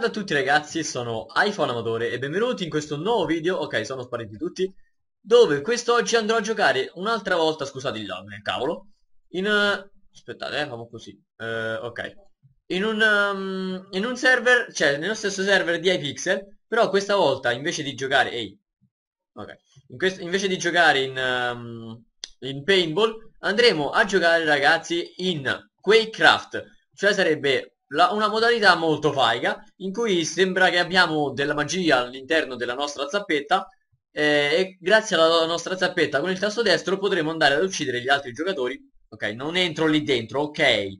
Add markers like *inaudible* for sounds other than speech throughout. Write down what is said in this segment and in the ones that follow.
Salve a tutti ragazzi, sono iPhone Amatore e benvenuti in questo nuovo video, ok sono spariti tutti, dove quest'oggi andrò a giocare un'altra volta, scusate il lag cavolo, in... Uh, aspettate, eh, famo così, uh, ok, in un, um, in un server, cioè nello stesso server di iPixel, però questa volta invece di giocare, ehi, ok, in quest, invece di giocare in, um, in paintball, andremo a giocare ragazzi in Quakecraft, cioè sarebbe la, una modalità molto faica in cui sembra che abbiamo della magia all'interno della nostra zappetta eh, e grazie alla nostra zappetta con il tasto destro potremo andare ad uccidere gli altri giocatori ok non entro lì dentro ok eh,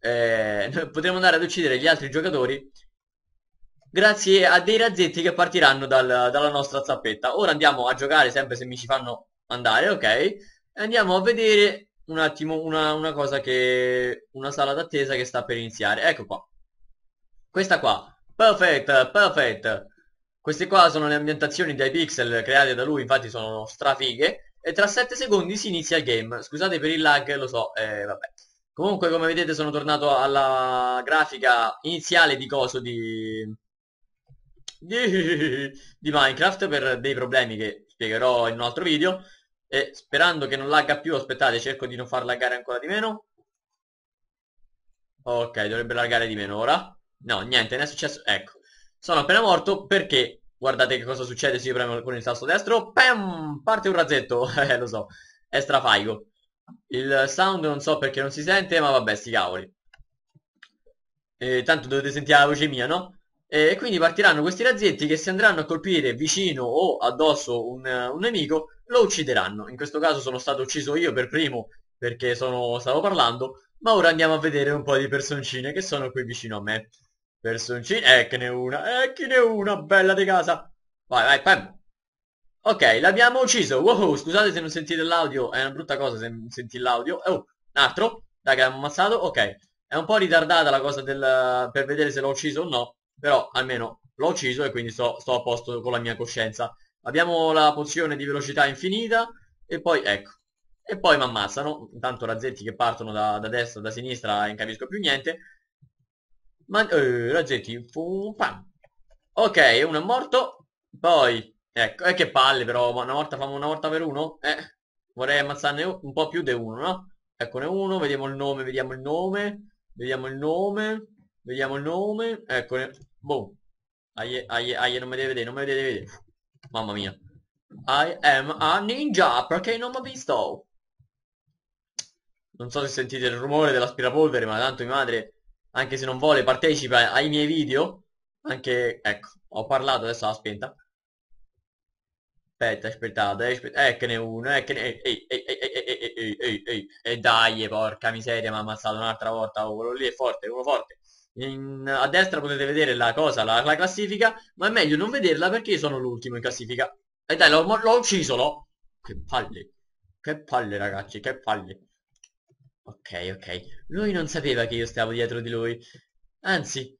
*laughs* potremo andare ad uccidere gli altri giocatori grazie a dei razzetti che partiranno dal, dalla nostra zappetta ora andiamo a giocare sempre se mi ci fanno andare ok andiamo a vedere un attimo una, una cosa che... una sala d'attesa che sta per iniziare. Ecco qua. Questa qua. Perfect, perfect. Queste qua sono le ambientazioni dei pixel create da lui, infatti sono strafighe. E tra 7 secondi si inizia il game. Scusate per il lag, lo so, eh, vabbè. Comunque, come vedete, sono tornato alla grafica iniziale di coso di... di... di Minecraft per dei problemi che spiegherò in un altro video e sperando che non lagga più, aspettate, cerco di non far laggare ancora di meno. Ok, dovrebbe laggare di meno ora. No, niente, non è successo. Ecco, sono appena morto perché guardate che cosa succede se io premo con il tasto destro. Pam! Parte un razzetto, *laughs* eh, lo so, è strafaigo. Il sound non so perché non si sente, ma vabbè, sti cavoli. E tanto dovete sentire la voce mia, no? E quindi partiranno questi razzetti che se andranno a colpire vicino o addosso un, un nemico lo uccideranno. In questo caso sono stato ucciso io per primo perché sono, stavo parlando, ma ora andiamo a vedere un po' di personcine che sono qui vicino a me. Personcine, eccone eh, una, eccone eh, una, bella di casa. Vai, vai, pam. Ok, l'abbiamo ucciso, wow, scusate se non sentite l'audio, è una brutta cosa se non senti l'audio. Oh, un altro, dai che l'abbiamo ammazzato, ok. È un po' ritardata la cosa del, per vedere se l'ho ucciso o no, però almeno l'ho ucciso e quindi sto, sto a posto con la mia coscienza. Abbiamo la pozione di velocità infinita e poi ecco. E poi mi ammazzano, intanto razzetti che partono da, da destra, da sinistra, non capisco più niente. Ma, eh, razzetti, pum, pam. Ok, uno è morto, poi, ecco, e eh, che palle però, una volta famo una volta per uno? Eh, vorrei ammazzarne un po' più di uno, no? Eccone uno, vediamo il nome, vediamo il nome, vediamo il nome, vediamo il nome, eccone, boom. Aie, aie, aie, non mi deve vedere, non mi deve vedere. Mamma mia. I am a ninja, perché non mi visto? Non so se sentite il rumore dell'aspirapolvere, ma tanto mia madre, anche se non vuole, partecipa ai miei video. Anche, ecco, ho parlato, adesso l'ha spenta. Aspetta, aspettate, aspetta, eccone uno, eccone, ehi, ehi, ehi, ehi, ehi, ehi, ehi, ehi, e dai, porca miseria, mi ha ammazzato un'altra volta, oh, quello lì è forte, uno forte in, a destra potete vedere la cosa, la, la, classifica, ma è meglio non vederla perché sono l'ultimo in classifica. E dai, l'ho ucciso, no? Che palle, che palle ragazzi, che palle. Ok, ok. Lui non sapeva che io stavo dietro di lui. Anzi,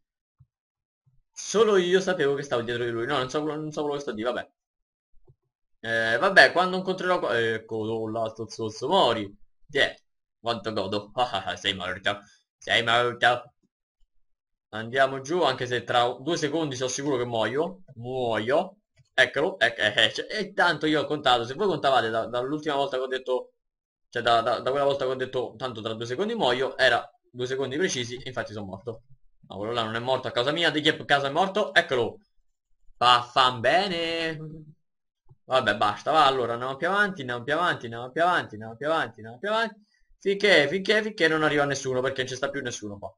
solo io sapevo che stavo dietro di lui. No, non so, non so quello che sto di, vabbè. Eh, vabbè, quando incontrerò... Ecco, oh, l'altro zozzo, mori. Yeah, quanto godo. *laughs* Ah, ah, ah, sei morto, sei morto. Andiamo giù, anche se tra due secondi sono sicuro che muoio. Muoio. Eccolo. Ec ecco, eh, eh, cioè, e tanto io ho contato. Se voi contavate da, dall'ultima volta che ho detto... Cioè da, da, da, quella volta che ho detto tanto tra due secondi muoio, era due secondi precisi e infatti sono morto. Ma quello là non è morto a casa mia, di chi è casa è morto? Eccolo. Vaffan bene. Vabbè, basta, va allora, andiamo più avanti, andiamo più avanti, andiamo più avanti, andiamo più avanti, andiamo più avanti. Finché, finché, finché non arriva nessuno, perché non ci sta più nessuno qua.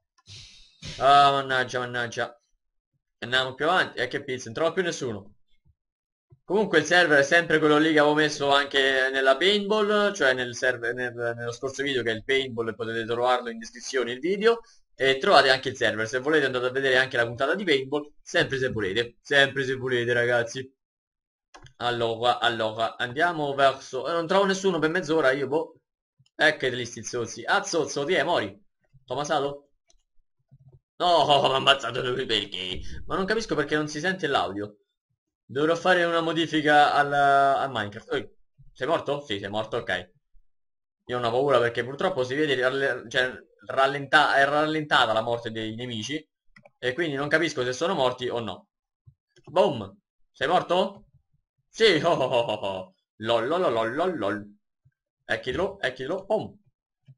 Ah, mannaggia, mannaggia. Andiamo più avanti. E eh, che pizza, non trovo più nessuno. Comunque il server è sempre quello lì che avevo messo anche nella paintball, cioè nel server, nel, nello scorso video che è il paintball, potete trovarlo in descrizione il video, e trovate anche il server, se volete andate a vedere anche la puntata di paintball, sempre se volete, sempre se volete ragazzi. Allora, allora, andiamo verso... Eh, non trovo nessuno per mezz'ora, io boh. Ecco eh, lì sti zozzi. Ah zozzo, ti è, eh, mori. Tomasato? No, mi ha ammazzato lui perché? Ma non capisco perché non si sente l'audio. Dovrò fare una modifica al, al Minecraft. Oi, sei morto? Sì, sei morto, ok. Io ho una paura perché purtroppo si vede cioè, rallenta è rallentata la morte dei nemici. E quindi non capisco se sono morti o no. Boom! Sei morto? Sì, oh oh oh oh. Lol lol lol lol lol. Eccilo, eccilo, boom.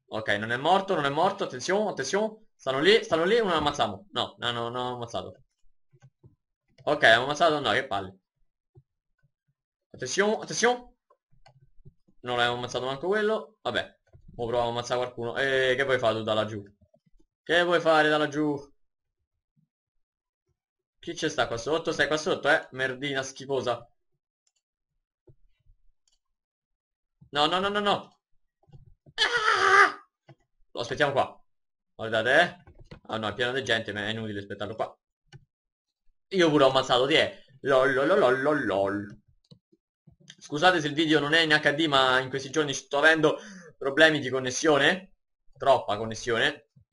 Ok, non è morto, non è morto, attenzione, attenzione. Stanno lì, stanno lì, uno ammazziamo. No, no, no, non ho ammazzato. Ok, abbiamo ammazzato, no, che palle. Attenzione, attenzione. Non l'abbiamo ammazzato manco quello. Vabbè, ora proviamo a ammazzare qualcuno. E che vuoi fare tu da laggiù? Che vuoi fare da laggiù? Chi ci sta qua sotto? Stai qua sotto, eh? Merdina schifosa. No, no, no, no, no. Ah! Lo aspettiamo qua. Guardate, eh. Ah no, è pieno di gente, ma è inutile aspettarlo qua. Io pure ho ammazzato, di è. Eh. Lol, lol, lol, lol, Scusate se il video non è in HD, ma in questi giorni sto avendo problemi di connessione. Troppa connessione. *laughs*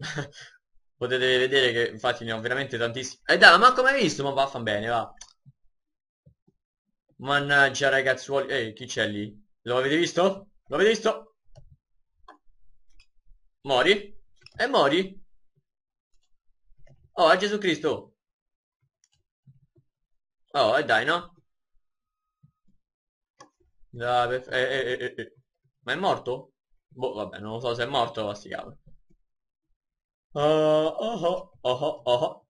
Potete vedere che infatti ne ho veramente tantissimi. E eh dai, ma come hai visto? Ma vaffan bene, va. Mannaggia ragazzuoli. Ehi, chi c'è lì? Lo avete visto? Lo avete visto? Mori? E mori? Oh, è Gesù Cristo! Oh, e dai, no? Vabbè, eh eh, eh, eh, eh, Ma è morto? Boh, vabbè, non lo so se è morto, ma si chiama. Uh, oh, oh, oh, oh.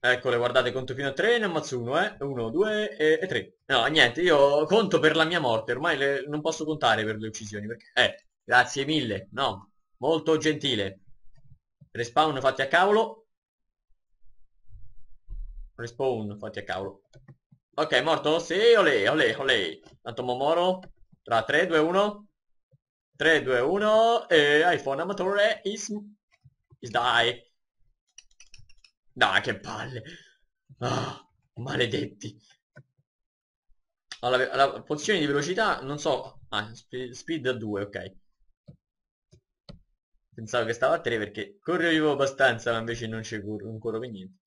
Eccole, guardate, conto fino a tre, ne ammazzo uno, eh. 1, 2 e 3. No, niente, io conto per la mia morte, ormai le, non posso contare per le uccisioni, perché... Eh, grazie mille, no, molto gentile. Respawn fatti a cavolo. Respawn fatti a cavolo. Ok, morto? Sì, ole ole ole Tanto Momoro. Tra 3, 2, 1. 3, 2, 1. E iPhone amatore is... is die. Dai, che palle. Ah, maledetti. Allora, la posizione di velocità, non so... Ah, speed, speed 2, ok. Pensavo che stava a 3 perché correvo abbastanza, ma invece non c'è non corro per niente.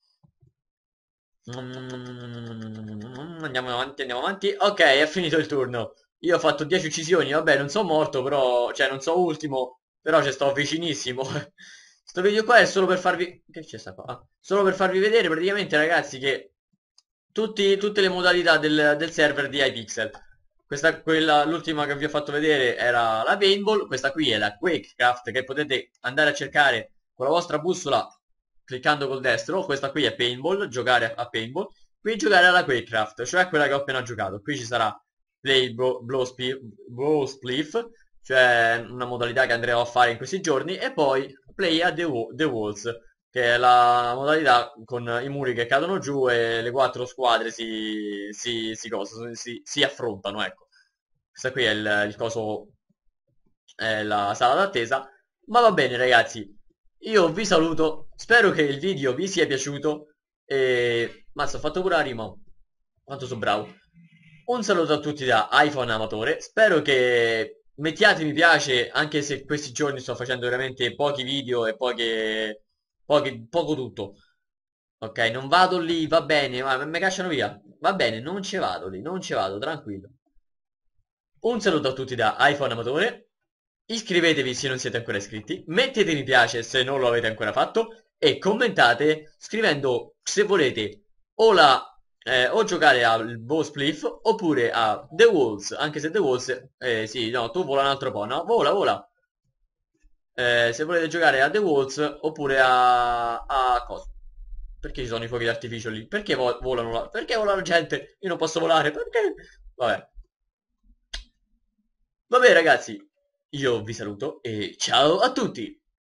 Andiamo avanti, andiamo avanti. Ok, è finito il turno. Io ho fatto 10 uccisioni, vabbè, non sono morto, però... Cioè, non so ultimo, però ci sto vicinissimo. *laughs* Sto video qua è solo per farvi... Che c'è sta qua? Ah, solo per farvi vedere praticamente, ragazzi, che... Tutti, tutte le modalità del, del server di iPixel. Questa, quella, l'ultima che vi ho fatto vedere era la paintball, questa qui è la Quakecraft che potete andare a cercare con la vostra bussola cliccando col destro, questa qui è paintball, giocare a paintball, qui giocare alla Quakecraft, cioè quella che ho appena giocato, qui ci sarà play blow, blow, spliff, cioè una modalità che andremo a fare in questi giorni, e poi play at the, the walls, che è la modalità con i muri che cadono giù e le quattro squadre si, si, si, cosa, si, si affrontano, ecco questa qui è il, il coso, è la sala d'attesa. Ma va bene ragazzi, io vi saluto, spero che il video vi sia piaciuto e... mazzo ho fatto pure la rima, quanto sono bravo. Un saluto a tutti da iPhone Amatore, spero che mettiate mi piace anche se questi giorni sto facendo veramente pochi video e poche, poche, poco tutto. Ok, non vado lì, va bene, ma mi cacciano via. Va bene, non ci vado lì, non ci vado, tranquillo. Un saluto a tutti da iPhone Amatore, iscrivetevi se non siete ancora iscritti, mettete mi piace se non lo avete ancora fatto e commentate scrivendo se volete o, la, eh, o giocare al Bow Spliff oppure a The Wolves, anche se The Wolves, eh, sì, no, tu vola un altro po', no? Vola, vola! Eh, se volete giocare a The Wolves oppure a... a cosa? Perché ci sono i fuochi d'artificio lì? Perché volano là? Perché volano gente? Io non posso volare, perché? Vabbè. Vabbè ragazzi, io vi saluto e ciao a tutti!